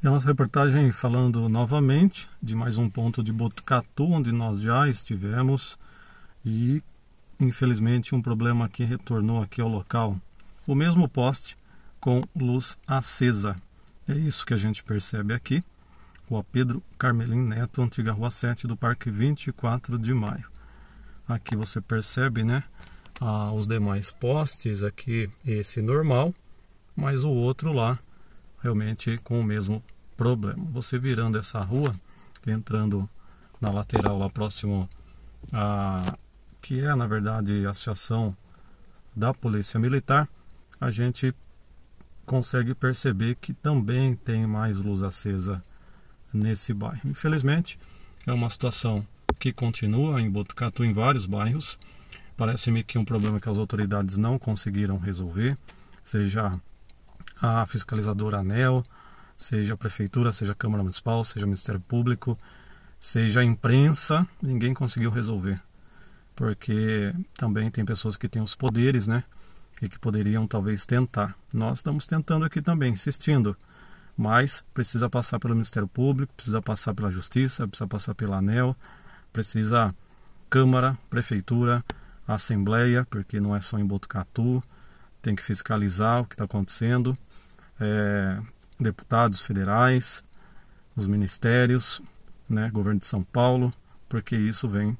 É uma reportagem falando novamente de mais um ponto de Botucatu, onde nós já estivemos e infelizmente um problema que retornou aqui ao local. O mesmo poste com luz acesa. É isso que a gente percebe aqui. o Pedro Carmelim Neto, antiga Rua 7 do Parque 24 de Maio. Aqui você percebe, né, ah, os demais postes, aqui esse normal, mas o outro lá realmente com o mesmo problema. Você virando essa rua, entrando na lateral lá próximo a que é na verdade a associação da Polícia Militar, a gente consegue perceber que também tem mais luz acesa nesse bairro. Infelizmente, é uma situação que continua em Botucatu em vários bairros. Parece-me que um problema que as autoridades não conseguiram resolver, seja a fiscalizadora ANEL, seja a prefeitura, seja a Câmara Municipal, seja o Ministério Público, seja a imprensa, ninguém conseguiu resolver. Porque também tem pessoas que têm os poderes, né? E que poderiam talvez tentar. Nós estamos tentando aqui também, insistindo. Mas precisa passar pelo Ministério Público, precisa passar pela Justiça, precisa passar pela ANEL, precisa Câmara, Prefeitura, Assembleia, porque não é só em Botucatu, tem que fiscalizar o que está acontecendo é, deputados federais, os ministérios, né, governo de São Paulo, porque isso vem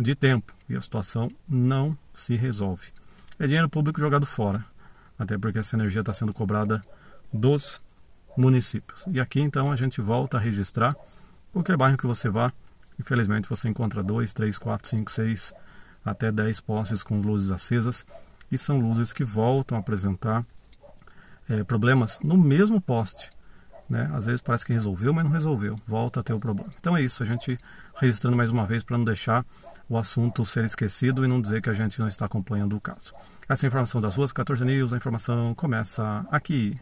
de tempo e a situação não se resolve. É dinheiro público jogado fora, até porque essa energia está sendo cobrada dos municípios. E aqui então a gente volta a registrar qualquer é bairro que você vá, infelizmente você encontra 2, 3, 4, 5, 6, até 10 postes com luzes acesas e são luzes que voltam a apresentar é, problemas no mesmo poste. Né? Às vezes parece que resolveu, mas não resolveu, volta a ter o problema. Então é isso, a gente registrando mais uma vez para não deixar o assunto ser esquecido e não dizer que a gente não está acompanhando o caso. Essa é a informação das ruas 14 News, a informação começa aqui.